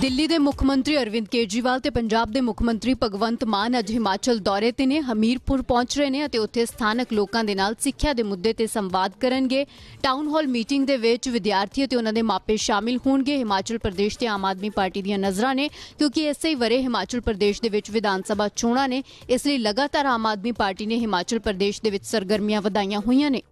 ਦਿੱਲੀ ਦੇ ਮੁੱਖ ਮੰਤਰੀ ਅਰਵਿੰਦ ਕੇਜਰੀਵਾਲ ਤੇ ਪੰਜਾਬ ਦੇ ਮੁੱਖ ਮੰਤਰੀ ਭਗਵੰਤ ਮਾਨ ਅੱਜ ਹਿਮਾਚਲ ਦੌਰੇ ਤੇ ਨੇ ਹਮੀਰਪੁਰ ਪਹੁੰਚ ਰਹੇ ਨੇ ਅਤੇ ਉੱਥੇ ਸਥਾਨਕ ਲੋਕਾਂ ਦੇ ਨਾਲ ਸਿੱਖਿਆ ਦੇ ਮੁੱਦੇ ਤੇ ਸੰਵਾਦ ਕਰਨਗੇ ਟਾਊਨ ਹਾਲ ਮੀਟਿੰਗ ਦੇ ਵਿੱਚ ਵਿਦਿਆਰਥੀ ਅਤੇ ਉਹਨਾਂ ਦੇ ਮਾਪੇ ਸ਼ਾਮਿਲ ਹੋਣਗੇ ਹਿਮਾਚਲ ਪ੍ਰਦੇਸ਼ ਤੇ ਆਮ ਆਦਮੀ ਪਾਰਟੀ ਦੀਆਂ ਨਜ਼ਰਾਂ ਨੇ ਕਿਉਂਕਿ ਇਸੇ ਹੀ ਵਰੇ ਹਿਮਾਚਲ ਪ੍ਰਦੇਸ਼ ਦੇ ਵਿੱਚ ਵਿਧਾਨ ਸਭਾ ਚੋਣਾਂ ਨੇ ਇਸ ਲਈ ਲਗਾਤਾਰ ਆਮ ਆਦਮੀ ਪਾਰਟੀ ਨੇ ਹਿਮਾਚਲ ਪ੍ਰਦੇਸ਼ ਦੇ ਵਿੱਚ ਸਰਗਰਮੀਆਂ ਵਧਾਈਆਂ ਹੋਈਆਂ ਨੇ